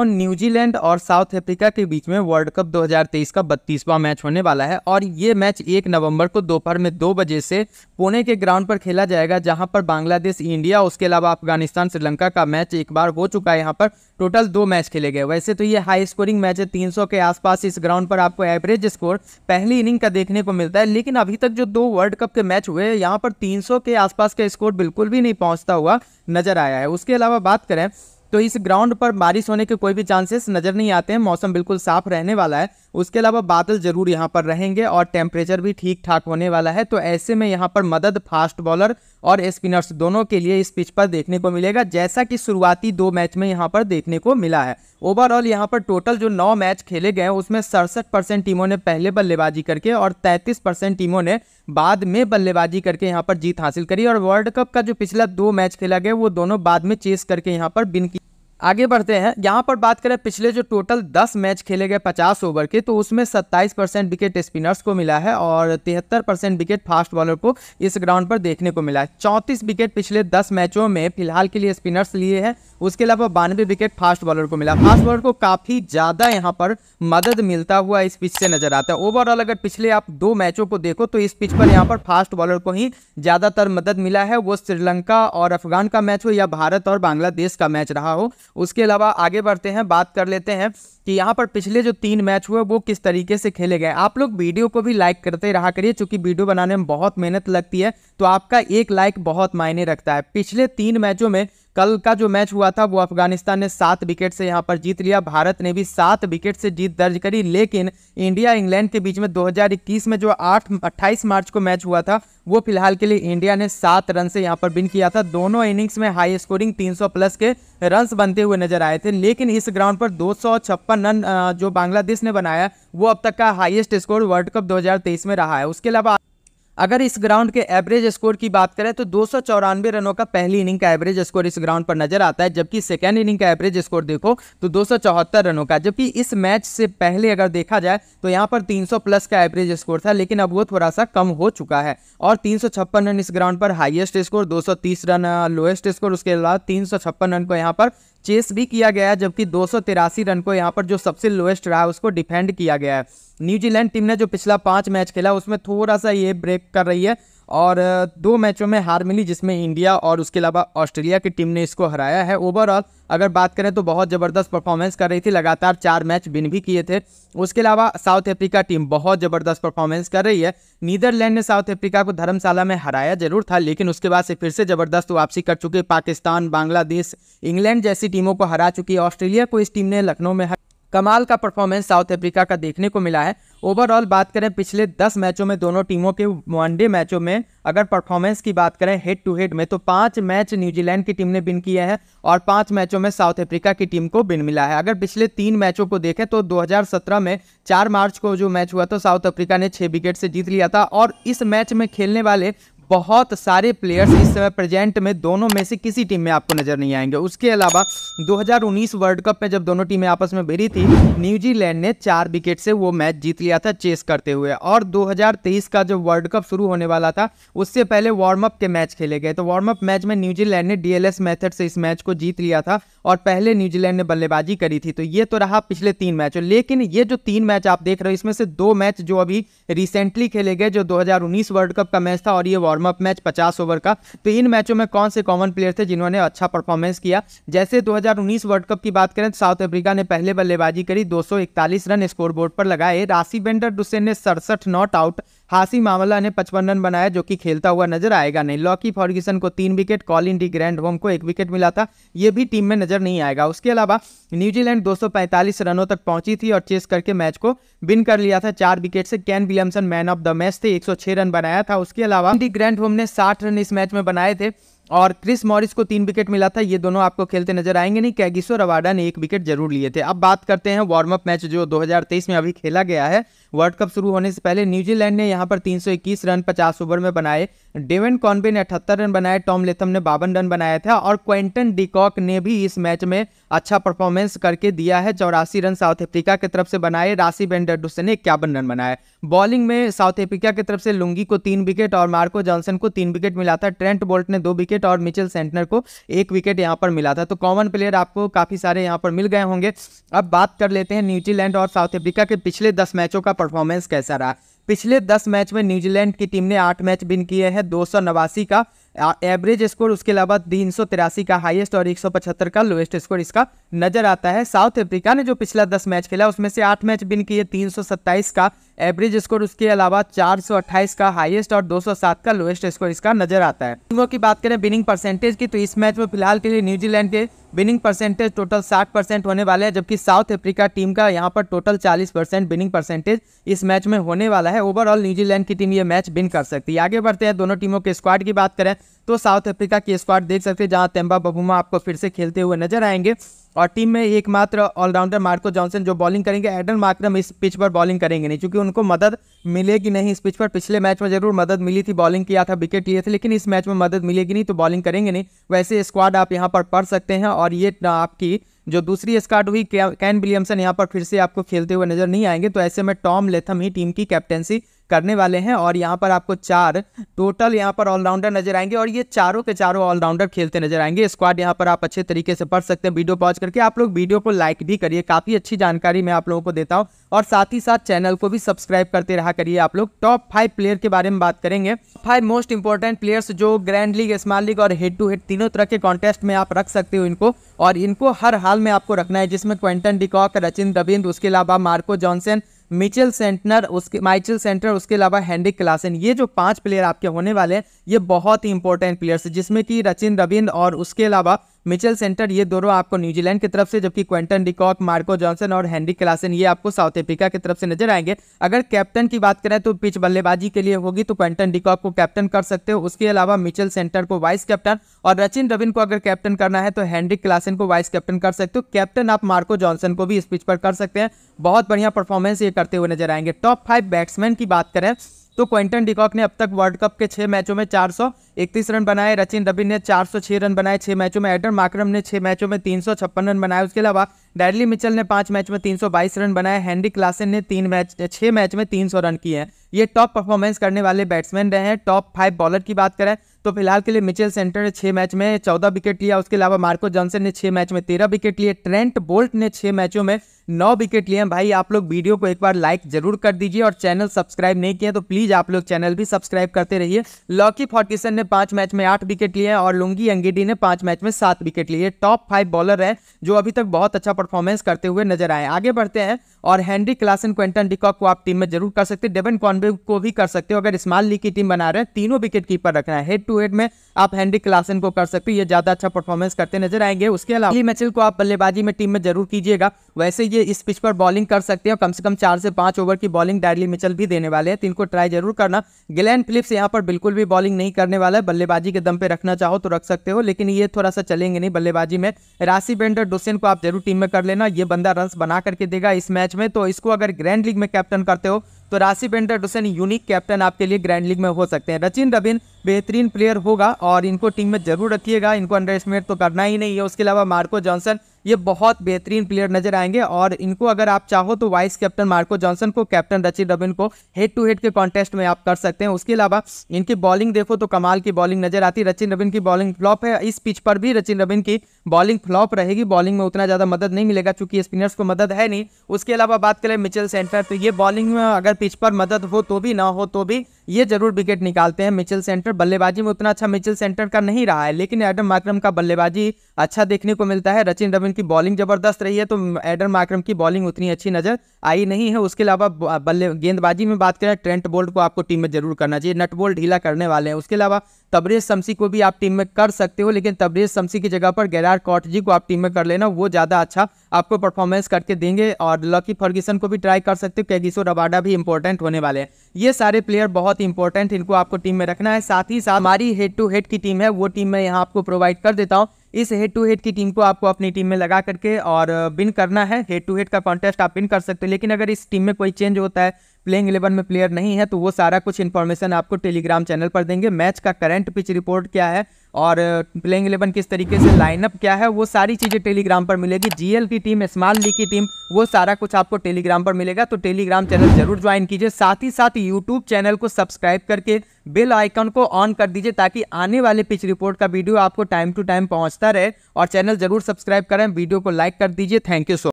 और न्यूजीलैंड और south Africa के बीच में वर्ल्ड कप 2023 का बत्तीसवां मैच होने वाला है और ये मैच 1 नवंबर को दोपहर में दो बजे से पुणे के ग्राउंड पर खेला जाएगा जहां पर बांग्लादेश इंडिया उसके अलावा अफगानिस्तान श्रीलंका का मैच एक बार हो चुका है यहाँ पर टोटल दो मैच खेले गए वैसे तो ये हाई स्कोरिंग मैच है तीन के आसपास इस ग्राउंड पर आपको एवरेज स्कोर पहली इनिंग का देखने को मिलता है लेकिन अभी तक जो दो वर्ल्ड कप के मैच हुए यहाँ पर तीन के आसपास का स्कोर बिल्कुल भी नहीं पहुँचता हुआ नजर आया है उसके अलावा बात करें तो इस ग्राउंड पर बारिश होने के कोई भी चांसेस नज़र नहीं आते हैं मौसम बिल्कुल साफ रहने वाला है उसके अलावा बादल जरूर यहाँ पर रहेंगे और टेम्परेचर भी ठीक ठाक होने वाला है तो ऐसे में यहाँ पर मदद फास्ट बॉलर और स्पिनर्स दोनों के लिए इस पिच पर देखने को मिलेगा जैसा कि शुरुआती दो मैच में यहाँ पर देखने को मिला है ओवरऑल यहाँ पर टोटल जो नौ मैच खेले गए उसमें सड़सठ परसेंट टीमों ने पहले बल्लेबाजी करके और तैंतीस परसेंट टीमों ने बाद में बल्लेबाजी करके यहाँ पर जीत हासिल करी और वर्ल्ड कप का जो पिछला दो मैच खेला गया वो दोनों बाद में चेस करके यहाँ पर बिन आगे बढ़ते हैं यहाँ पर बात करें पिछले जो टोटल 10 मैच खेले गए 50 ओवर के तो उसमें 27 परसेंट विकेट स्पिनर्स को मिला है और तिहत्तर परसेंट विकेट फास्ट बॉलर को इस ग्राउंड पर देखने को मिला है चौंतीस विकेट पिछले 10 मैचों में फिलहाल के लिए स्पिनर्स लिए हैं उसके अलावा बानवे विकेट फास्ट बॉलर को मिला फास्ट बॉलर को काफ़ी ज़्यादा यहाँ पर मदद मिलता हुआ इस पिच से नजर आता है ओवरऑल अगर पिछले आप दो मैचों को देखो तो इस पिच पर यहाँ पर फास्ट बॉलर को ही ज़्यादातर मदद मिला है वो श्रीलंका और अफगान का मैच हो या भारत और बांग्लादेश का मैच रहा हो उसके अलावा आगे बढ़ते हैं बात कर लेते हैं कि यहाँ पर पिछले जो तीन मैच हुए वो किस तरीके से खेले गए आप लोग वीडियो को भी लाइक करते रहा करिए चूंकि वीडियो बनाने में बहुत मेहनत लगती है तो आपका एक लाइक बहुत मायने रखता है पिछले तीन मैचों में कल का जो मैच हुआ था वो अफगानिस्तान ने सात विकेट से यहाँ पर जीत लिया भारत ने भी सात विकेट से जीत दर्ज करी लेकिन इंडिया इंग्लैंड के बीच में 2021 में जो आठ अट्ठाईस मार्च को मैच हुआ था वो फिलहाल के लिए इंडिया ने सात रन से यहाँ पर विन किया था दोनों इनिंग्स में हाई स्कोरिंग 300 प्लस के रन बनते हुए नजर आए थे लेकिन इस ग्राउंड पर दो रन जो बांग्लादेश ने बनाया वो अब तक का हाइएस्ट स्कोर वर्ल्ड कप दो में रहा है उसके अलावा अगर इस ग्राउंड के एवरेज स्कोर की बात करें तो दो रनों का पहली इनिंग का एवरेज स्कोर इस ग्राउंड पर नजर आता है जबकि सेकेंड इनिंग का एवरेज स्कोर देखो तो दो रनों का जबकि इस मैच से पहले अगर देखा जाए तो यहाँ पर 300 प्लस का एवरेज स्कोर था लेकिन अब वो थोड़ा सा कम हो चुका है और तीन रन इस ग्राउंड पर हाइएस्ट स्कोर दो रन लोएस्ट स्कोर उसके बाद तीन रन को यहाँ पर चेस भी किया गया है जबकि दो रन को यहाँ पर जो सबसे लोएस्ट रहा उसको डिफेंड किया गया है न्यूजीलैंड टीम ने जो पिछला पाँच मैच खेला उसमें थोड़ा सा ये ब्रेक कर रही है और दो मैचों में हार मिली जिसमें इंडिया और उसके अलावा ऑस्ट्रेलिया की टीम ने इसको हराया है ओवरऑल अगर बात करें तो बहुत ज़बरदस्त परफॉर्मेंस कर रही थी लगातार चार मैच विन भी किए थे उसके अलावा साउथ अफ्रीका टीम बहुत ज़बरदस्त परफॉर्मेंस कर रही है नीदरलैंड ने साउथ अफ्रीका को धर्मशाला में हराया जरूर था लेकिन उसके बाद से फिर से ज़बरदस्त वापसी कर चुके पाकिस्तान बांग्लादेश इंग्लैंड जैसी टीमों को हरा चुकी है ऑस्ट्रेलिया को इस टीम ने लखनऊ में हरा कमाल का परफॉर्मेंस साउथ अफ्रीका का देखने को मिला है ओवरऑल बात करें पिछले दस मैचों में दोनों टीमों के वनडे मैचों में अगर परफॉर्मेंस की बात करें हेड टू हेड में तो पांच मैच न्यूजीलैंड की टीम ने बिन किए हैं और पांच मैचों में साउथ अफ्रीका की टीम को बिन मिला है अगर पिछले तीन मैचों को देखें तो 2017 में 4 मार्च को जो मैच हुआ तो साउथ अफ्रीका ने छः विकेट से जीत लिया था और इस मैच में खेलने वाले बहुत सारे प्लेयर्स इस समय प्रेजेंट में दोनों में से किसी टीम में आपको नजर नहीं आएंगे उसके अलावा 2019 वर्ल्ड कप में जब दोनों टीमें आपस में भिड़ी थी न्यूजीलैंड ने चार विकेट से वो मैच जीत लिया था चेस करते हुए और 2023 का जो वर्ल्ड कप शुरू होने वाला था उससे पहले वार्म अप के मैच खेले गए तो वार्म अप मैच में न्यूजीलैंड ने डीएलएस मेथड से इस मैच को जीत लिया था और पहले न्यूजीलैंड ने बल्लेबाजी करी थी तो ये तो रहा पिछले तीन मैच लेकिन ये जो तीन मैच आप देख रहे हो इसमें से दो मैच जो अभी रिसेंटली खेले गए जो 2019 वर्ल्ड कप का मैच था और ये वार्म अप मैच 50 ओवर का तो इन मैचों में कौन से कॉमन प्लेयर थे जिन्होंने अच्छा परफॉर्मेंस किया जैसे दो वर्ल्ड कप की बात करें तो साउथ अफ्रीका ने पहले बल्लेबाजी करी दो रन स्कोरबोर्ड पर लगाए राशि बेंडर डुसेन ने सड़सठ नॉट आउट हासी मामला ने पचपन रन बनाया जो कि खेलता हुआ नजर आएगा नहीं लॉकी फॉर्गिसन को तीन wicket Colin de Grandhomme को एक विकेट मिला था ये भी टीम में नजर नहीं आएगा उसके अलावा न्यूजीलैंड 245 रनों तक पहुंची थी और चेस करके मैच को विन कर लिया था चार विकेट से Kane Williamson man of the match थे एक रन बनाया था उसके अलावा डी ग्रैंड होम ने साठ रन इस मैच में बनाए थे और क्रिस मॉरिस को तीन विकेट मिला था ये दोनों आपको खेलते नजर आएंगे नहीं कैगिसोर अवाडा ने एक विकेट जरूर लिए थे अब बात करते हैं वार्म अप मैच जो 2023 में अभी खेला गया है वर्ल्ड कप शुरू होने से पहले न्यूजीलैंड ने यहाँ पर 321 रन 50 ओवर में बनाए डेविन कॉन्बे ने अठहत्तर रन बनाए टॉम लेथम ने बावन रन बनाया था और क्वेंटन डिकॉक ने भी इस मैच में अच्छा परफॉर्मेंस करके दिया है चौरासी रन साउथ अफ्रीका की तरफ से बनाए राशि बेंडरडुस ने इक्यावन रन बनाए बॉलिंग में साउथ अफ्रीका की तरफ से लुंगी को तीन विकेट और मार्को जॉनसन को तीन विकेट मिला था ट्रेंट बोल्ट ने दो विकेट विकेट और मिचेल सेंटनर को एक विकेट यहाँ पर मिला था तो कॉमन प्लेयर आपको काफ़ी सारे यहाँ पर मिल गए होंगे अब बात कर लेते हैं न्यूजीलैंड और साउथ अफ्रीका के पिछले दस मैचों का परफॉर्मेंस कैसा रहा पिछले दस मैच में न्यूजीलैंड की टीम ने आठ मैच विन किए हैं दो का एवरेज स्कोर उसके अलावा तीन का हाईएस्ट और 175 का लोएस्ट स्कोर इसका नजर आता है साउथ अफ्रीका ने जो पिछला दस मैच खेला उसमें से आठ मैच विन किए तीन का एवरेज स्कोर उसके अलावा 428 का हाईएस्ट और 207 का लोएस्ट स्कोर इसका नजर आता है टीमों की बात करें विनिंग परसेंटेज की तो इस मैच में फिलहाल के लिए न्यूजीलैंड के विनिंग परसेंटेज टोटल 60 परसेंट होने वाले हैं जबकि साउथ अफ्रीका टीम का यहां पर टोटल 40 परसेंट विनिंग परसेंटेज इस मैच में होने वाला है ओवरऑल न्यूजीलैंड की टीम ये मैच विन कर सकती है आगे बढ़ते हैं दोनों टीमों के स्क्वाड की बात करें तो साउथ अफ्रीका की स्क्वाड देख सकते हैं जहाँ तेम्बा बबूमा आपको फिर से खेलते हुए नजर आएंगे और टीम में एकमात्र ऑलराउंडर मार्को जॉनसन जो बॉलिंग करेंगे एडन मार्क्रम इस पिच पर बॉलिंग करेंगे नहीं क्योंकि उनको मदद मिलेगी नहीं इस पिच पर पिछले मैच में जरूर मदद मिली थी बॉलिंग किया था विकेट लिए थे लेकिन इस मैच में मदद मिलेगी नहीं तो बॉलिंग करेंगे नहीं वैसे स्क्वाड आप यहाँ पर पढ़ सकते हैं और ये आपकी जो दूसरी स्क्वाड हुई कैन विलियमसन यहाँ पर फिर से आपको खेलते हुए नजर नहीं आएंगे तो ऐसे में टॉम लेथम ही टीम की कैप्टेंसी करने वाले हैं और यहाँ पर आपको चार टोटल यहाँ पर ऑलराउंडर नजर आएंगे और ये चारों के चारों ऑलराउंडर खेलते नजर आएंगे स्क्वाड यहाँ पर आप अच्छे तरीके से पढ़ सकते हैं वीडियो पॉज करके आप लोग वीडियो को लाइक भी करिए काफ़ी अच्छी जानकारी मैं आप लोगों को देता हूँ और साथ ही साथ चैनल को भी सब्सक्राइब करते रहा करिए आप लोग टॉप फाइव प्लेयर के बारे में बात करेंगे फाइव मोस्ट इंपॉर्टेंट प्लेयर्स जो ग्रैंड लीग स्मॉल लीग और हेड टू हेड तीनों तरह के कॉन्टेस्ट में आप रख सकते हो इनको और इनको हर हाल में आपको रखना है जिसमें क्वेंटन डिकॉक रचिन रविंद्र उसके अलावा मार्को जॉनसन मिचेल सेंटनर उसके माइचल सेंटर उसके अलावा हैंडिक क्लासन ये जो पांच प्लेयर आपके होने वाले हैं ये बहुत ही इंपॉर्टेंट प्लेयर्स है जिसमें कि रचिन रविंद्र और उसके अलावा मिचेल सेंटर ये दोनों आपको न्यूजीलैंड की तरफ से जबकि क्वेंटन डिकॉक मार्को जॉनसन और हेनरी क्लासन ये आपको साउथ अफ्रीका की तरफ से नजर आएंगे अगर कैप्टन की बात करें तो पिच बल्लेबाजी के लिए होगी तो क्वेंटन डिकॉक को कैप्टन कर सकते हो उसके अलावा मिचेल सेंटर को वाइस कैप्टन और रचिन रविन को अगर कैप्टन करना है तो हेनरी क्लासन को वाइस कैप्टन कर सकते हो कैप्टन आप मार्को जॉनसन को भी इस पिच पर कर सकते हैं बहुत बढ़िया परफॉर्मेंस ये करते हुए नजर आएंगे टॉप फाइव बैट्समैन की बात करें तो क्वेंटन डिकॉक ने अब तक वर्ल्ड कप के छः मैचों में चार सौ इकतीस रन बनाए रचिन रबी ने चार सौ छह रन बनाए छः मैचों में एडन माक्रम ने छः मैचों में तीन सौ छप्पन रन बनाए उसके अलावा डैडली मिचल ने पाँच मैच में 322 रन बनाए हैंनरी क्लासन ने तीन मैच छः मैच में 300 रन किए हैं ये टॉप परफॉर्मेंस करने वाले बैट्समैन रहे हैं टॉप फाइव बॉलर की बात करें तो फिलहाल के लिए मिचेल सेंटर ने छः मैच में चौदह विकेट लिया उसके अलावा मार्को जॉनसन ने छः मैच में तेरह विकेट लिए ट्रेंट बोल्ट ने छः मैचों में नौ विकेट लिए हैं भाई आप लोग वीडियो को एक बार लाइक जरूर कर दीजिए और चैनल सब्सक्राइब नहीं किया तो प्लीज़ आप लोग चैनल भी सब्सक्राइब करते रहिए लॉकी फॉर्टिसन ने पाँच मैच में आठ विकेट लिए हैं और लुंगी अंगेडी ने पाँच मैच में सात विकेट लिए टॉप फाइव बॉलर है जो अभी तक बहुत अच्छा परफॉर्मेंस करते हुए नजर आए आगे बढ़ते हैं और हेनरी क्लासन क्वेंटन डिकॉक को आप टीम में जरूर कर सकते हैं डेबन कॉनवे को भी कर सकते हो अगर स्मॉल लीग की टीम बना रहे हैं तीनों विकेट कीपर रखना है हेड टू हेड में आप हेनरी क्लासन को कर सकते हो ये ज्यादा अच्छा परफॉर्मेंस करते नजर आएंगे उसके अलावा अली मैचल को आप बल्लेबाजी में टीम में जरूर कीजिएगा वैसे ये इस पिच पर बॉलिंग कर सकते हैं कम से कम चार से पांच ओवर की बॉलिंग डायरली मिचल भी देने वाले हैं तो इनको ट्राई जरूर करना ग्लैन फिलिप्स यहाँ पर बिल्कुल भी बॉलिंग नहीं करने वाला है बल्लेबाजी के दम पे रखना चाहो तो रख सकते हो लेकिन ये थोड़ा सा चलेंगे नहीं बल्लेबाजी में राशि बेंडर डोसेन को आप जरूर टीम में कर लेना ये बंदा रन बना करके देगा इस मैच में तो इसको अगर ग्रैंड लीग में कैप्टन करते हो तो राशि बेंडर डोसन यूनिक कैप्टन आपके लिए ग्रैंड लीग में हो सकते हैं रचिन रबिन बेहतरीन प्लेयर होगा और इनको टीम में जरूर रखिएगा इनको अंडर एस्टिमेट तो करना ही नहीं है उसके अलावा मार्को जॉनसन ये बहुत बेहतरीन प्लेयर नजर आएंगे और इनको अगर आप चाहो तो वाइस कैप्टन मार्को जॉनसन को कैप्टन रचिन रबिन को हेड टू हेड के कॉन्टेस्ट में आप कर सकते हैं उसके अलावा इनकी बॉलिंग देखो तो कमाल की बॉलिंग नजर आती है रचिन रबिन की बॉलिंग फ्लॉप है इस पिच पर भी रचिन रबिन की बॉलिंग फ्लॉप रहेगी बॉलिंग में उतना ज़्यादा मदद नहीं मिलेगा चूंकि स्पिनर्स को मदद है नहीं उसके अलावा बात करें मिचल सेंटर तो ये बॉलिंग में अगर पिच पर मदद हो तो भी ना हो तो भी ये जरूर विकेट निकालते हैं मिचेल सेंटर बल्लेबाजी में उतना अच्छा मिचेल सेंटर का नहीं रहा है लेकिन एडम माक्रम का बल्लेबाजी अच्छा देखने को मिलता है रचिन रविन की बॉलिंग जबरदस्त रही है तो एडम माक्रम की बॉलिंग उतनी अच्छी नजर आई नहीं है उसके अलावा बल्ले गेंदबाजी में बात करें ट्रेंट बोल्ट को आपको टीम में जरूर करना चाहिए नट बोल्ट ढीला करने वाले हैं उसके अलावा तब्रेज शमसी को भी आप टीम में कर सकते हो लेकिन तब्रेज शमसी की जगह पर गैरार कॉटजी को आप टीम में कर लेना वो ज़्यादा अच्छा आपको परफॉर्मेंस करके देंगे और लकी फर्गीसन को भी ट्राई कर सकते हो कैगिसो रबाडा भी इंपॉर्टेंट होने वाले हैं ये सारे प्लेयर बहुत इंपॉर्टेंट इनको आपको टीम में रखना है साथ ही साथ हमारी हेड टू हेड की टीम है वो टीम मैं यहाँ आपको प्रोवाइड कर देता हूँ इस हेड टू हेड की टीम को आपको अपनी टीम में लगा करके और विन करना है हेड टू हेड का कॉन्टेस्ट आप विन कर सकते हो लेकिन अगर इस टीम में कोई चेंज होता है प्लेइंग इलेवन में प्लेयर नहीं है तो वो सारा कुछ इन्फॉर्मेशन आपको टेलीग्राम चैनल पर देंगे मैच का करंट पिच रिपोर्ट क्या है और प्लेइंग uh, इलेवन किस तरीके से लाइनअप क्या है वो सारी चीज़ें टेलीग्राम पर मिलेगी जीएल की टीम स्मॉल लीग की टीम वो सारा कुछ आपको टेलीग्राम पर मिलेगा तो टेलीग्राम चैनल जरूर ज्वाइन कीजिए साथ ही साथ यूट्यूब चैनल को सब्सक्राइब करके बेल आइकन को ऑन कर दीजिए ताकि आने वाले पिच रिपोर्ट का वीडियो आपको टाइम टू टाइम पहुंचता रहे और चैनल जरूर सब्सक्राइब करें वीडियो को लाइक कर दीजिए थैंक यू सो